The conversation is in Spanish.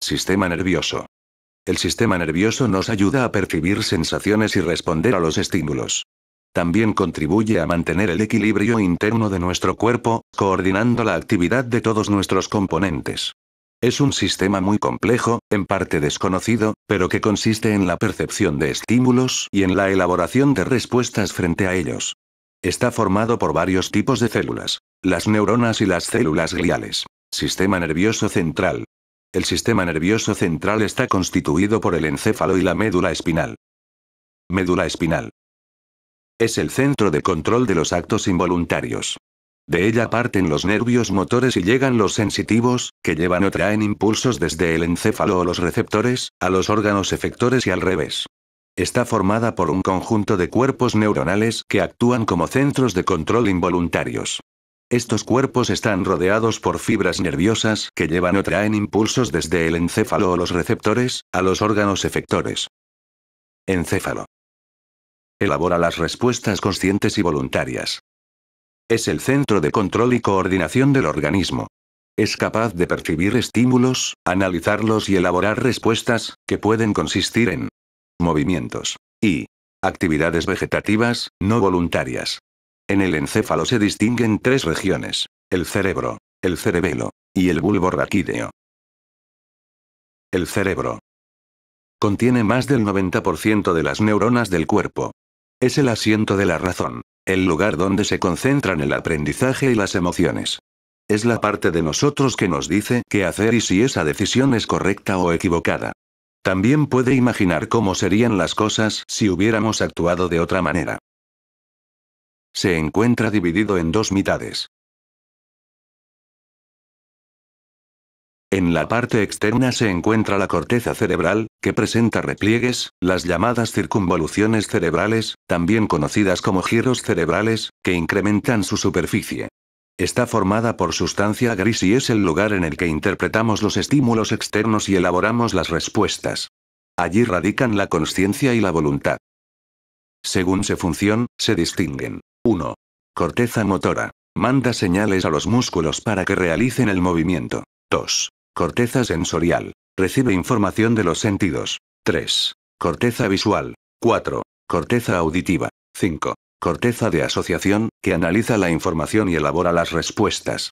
Sistema nervioso. El sistema nervioso nos ayuda a percibir sensaciones y responder a los estímulos. También contribuye a mantener el equilibrio interno de nuestro cuerpo, coordinando la actividad de todos nuestros componentes. Es un sistema muy complejo, en parte desconocido, pero que consiste en la percepción de estímulos y en la elaboración de respuestas frente a ellos. Está formado por varios tipos de células, las neuronas y las células gliales, sistema nervioso central, el sistema nervioso central está constituido por el encéfalo y la médula espinal. Médula espinal. Es el centro de control de los actos involuntarios. De ella parten los nervios motores y llegan los sensitivos, que llevan o traen impulsos desde el encéfalo o los receptores, a los órganos efectores y al revés. Está formada por un conjunto de cuerpos neuronales que actúan como centros de control involuntarios. Estos cuerpos están rodeados por fibras nerviosas que llevan o traen impulsos desde el encéfalo o los receptores, a los órganos efectores. Encéfalo. Elabora las respuestas conscientes y voluntarias. Es el centro de control y coordinación del organismo. Es capaz de percibir estímulos, analizarlos y elaborar respuestas, que pueden consistir en movimientos y actividades vegetativas, no voluntarias. En el encéfalo se distinguen tres regiones, el cerebro, el cerebelo y el bulbo raquídeo. El cerebro. Contiene más del 90% de las neuronas del cuerpo. Es el asiento de la razón, el lugar donde se concentran el aprendizaje y las emociones. Es la parte de nosotros que nos dice qué hacer y si esa decisión es correcta o equivocada. También puede imaginar cómo serían las cosas si hubiéramos actuado de otra manera. Se encuentra dividido en dos mitades. En la parte externa se encuentra la corteza cerebral, que presenta repliegues, las llamadas circunvoluciones cerebrales, también conocidas como giros cerebrales, que incrementan su superficie. Está formada por sustancia gris y es el lugar en el que interpretamos los estímulos externos y elaboramos las respuestas. Allí radican la conciencia y la voluntad. Según su función, se distinguen 1. Corteza motora. Manda señales a los músculos para que realicen el movimiento. 2. Corteza sensorial. Recibe información de los sentidos. 3. Corteza visual. 4. Corteza auditiva. 5. Corteza de asociación, que analiza la información y elabora las respuestas.